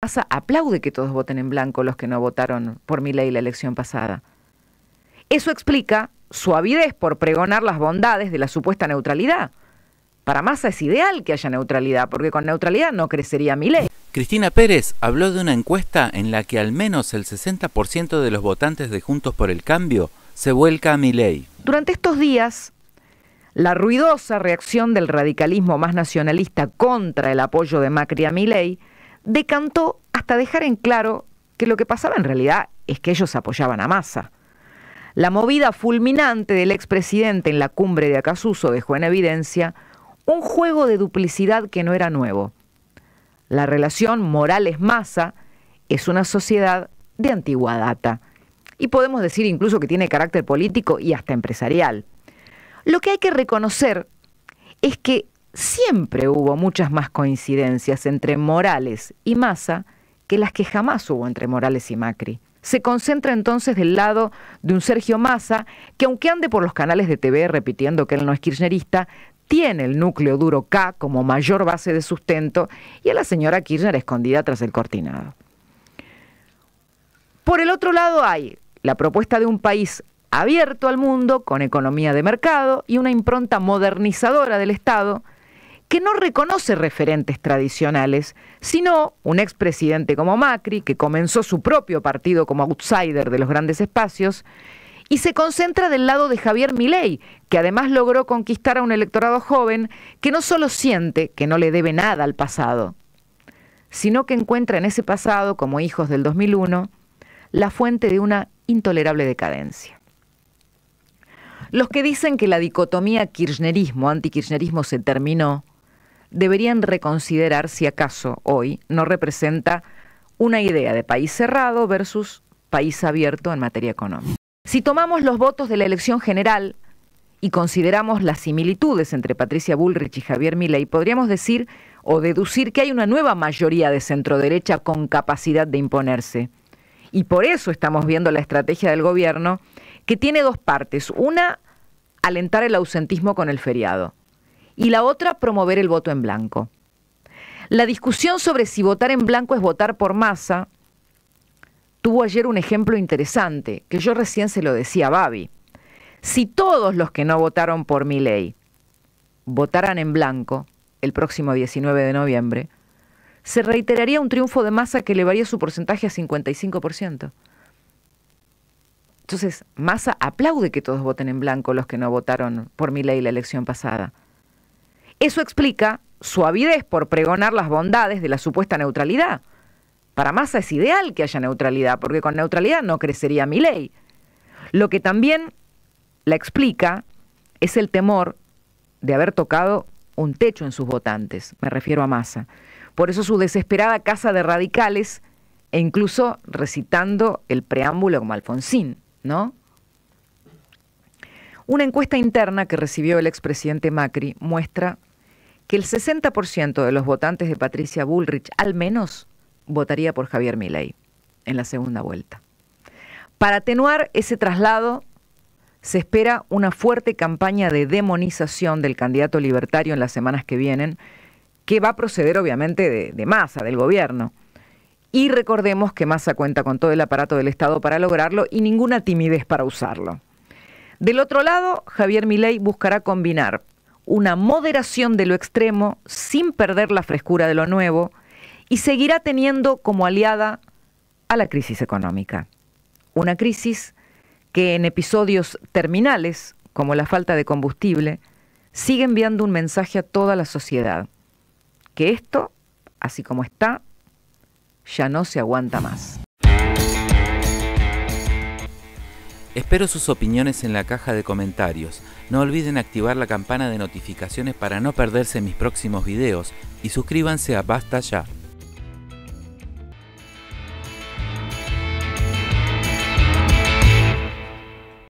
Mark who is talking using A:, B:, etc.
A: Massa, aplaude que todos voten en blanco los que no votaron por mi la elección pasada. Eso explica su avidez por pregonar las bondades de la supuesta neutralidad. Para Massa es ideal que haya neutralidad, porque con neutralidad no crecería mi
B: Cristina Pérez habló de una encuesta en la que al menos el 60% de los votantes de Juntos por el Cambio se vuelca a mi
A: Durante estos días, la ruidosa reacción del radicalismo más nacionalista contra el apoyo de Macri a Milei decantó hasta dejar en claro que lo que pasaba en realidad es que ellos apoyaban a Massa. La movida fulminante del expresidente en la cumbre de Acasuso dejó en evidencia un juego de duplicidad que no era nuevo. La relación Morales-Massa es una sociedad de antigua data y podemos decir incluso que tiene carácter político y hasta empresarial. Lo que hay que reconocer es que siempre hubo muchas más coincidencias entre Morales y Massa que las que jamás hubo entre Morales y Macri. Se concentra entonces del lado de un Sergio Massa, que aunque ande por los canales de TV repitiendo que él no es kirchnerista, tiene el núcleo duro K como mayor base de sustento y a la señora Kirchner escondida tras el cortinado. Por el otro lado hay la propuesta de un país abierto al mundo, con economía de mercado y una impronta modernizadora del Estado, que no reconoce referentes tradicionales, sino un expresidente como Macri, que comenzó su propio partido como outsider de los grandes espacios, y se concentra del lado de Javier Milei, que además logró conquistar a un electorado joven que no solo siente que no le debe nada al pasado, sino que encuentra en ese pasado, como hijos del 2001, la fuente de una intolerable decadencia. Los que dicen que la dicotomía kirchnerismo-antikirchnerismo se terminó, deberían reconsiderar si acaso hoy no representa una idea de país cerrado versus país abierto en materia económica. Si tomamos los votos de la elección general y consideramos las similitudes entre Patricia Bullrich y Javier Milei, podríamos decir o deducir que hay una nueva mayoría de centroderecha con capacidad de imponerse. Y por eso estamos viendo la estrategia del gobierno, que tiene dos partes. Una, alentar el ausentismo con el feriado y la otra promover el voto en blanco. La discusión sobre si votar en blanco es votar por masa tuvo ayer un ejemplo interesante, que yo recién se lo decía a Babi. Si todos los que no votaron por mi ley votaran en blanco el próximo 19 de noviembre, se reiteraría un triunfo de masa que elevaría su porcentaje a 55%. Entonces, masa aplaude que todos voten en blanco los que no votaron por mi ley la elección pasada. Eso explica su avidez por pregonar las bondades de la supuesta neutralidad. Para Massa es ideal que haya neutralidad, porque con neutralidad no crecería mi ley. Lo que también la explica es el temor de haber tocado un techo en sus votantes, me refiero a Massa. Por eso su desesperada casa de radicales e incluso recitando el preámbulo como Alfonsín, ¿no? Una encuesta interna que recibió el expresidente Macri muestra que el 60% de los votantes de Patricia Bullrich al menos votaría por Javier Milei en la segunda vuelta. Para atenuar ese traslado, se espera una fuerte campaña de demonización del candidato libertario en las semanas que vienen, que va a proceder obviamente de, Massa, masa, del gobierno. Y recordemos que Massa cuenta con todo el aparato del Estado para lograrlo y ninguna timidez para usarlo. Del otro lado, Javier Milei buscará combinar una moderación de lo extremo sin perder la frescura de lo nuevo y seguirá teniendo como aliada a la crisis económica. Una crisis que en episodios terminales, como la falta de combustible, sigue enviando un mensaje a toda la sociedad, que esto, así como está, ya no se aguanta más.
B: Espero sus opiniones en la caja de comentarios. No olviden activar la campana de notificaciones para no perderse mis próximos videos y suscríbanse a Basta Ya.